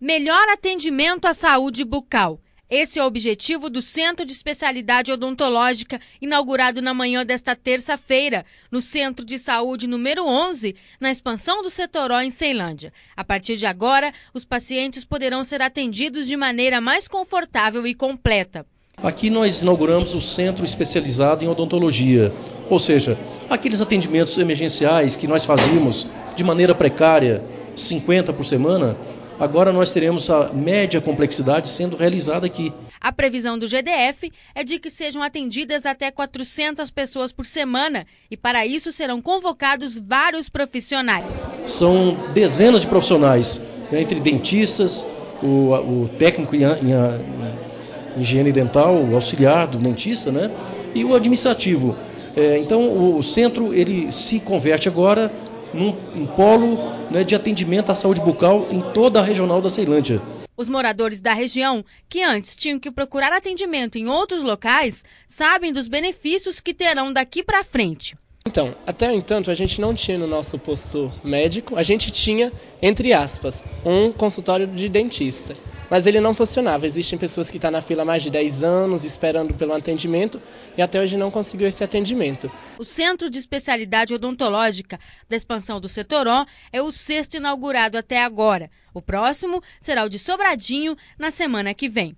Melhor atendimento à saúde bucal. Esse é o objetivo do Centro de Especialidade Odontológica, inaugurado na manhã desta terça-feira, no Centro de Saúde número 11, na expansão do Setoró, em Ceilândia. A partir de agora, os pacientes poderão ser atendidos de maneira mais confortável e completa. Aqui nós inauguramos o Centro Especializado em Odontologia, ou seja, aqueles atendimentos emergenciais que nós fazíamos de maneira precária, 50 por semana, Agora nós teremos a média complexidade sendo realizada aqui. A previsão do GDF é de que sejam atendidas até 400 pessoas por semana e para isso serão convocados vários profissionais. São dezenas de profissionais, né, entre dentistas, o, o técnico em, em, em higiene dental, o auxiliar do dentista, né, e o administrativo. É, então o centro ele se converte agora num, polo né, de atendimento à saúde bucal em toda a regional da Ceilândia. Os moradores da região, que antes tinham que procurar atendimento em outros locais, sabem dos benefícios que terão daqui para frente. Então, até o entanto, a gente não tinha no nosso posto médico, a gente tinha, entre aspas, um consultório de dentista. Mas ele não funcionava. Existem pessoas que estão tá na fila há mais de 10 anos esperando pelo atendimento e até hoje não conseguiu esse atendimento. O Centro de Especialidade Odontológica da expansão do Setoron é o sexto inaugurado até agora. O próximo será o de Sobradinho na semana que vem.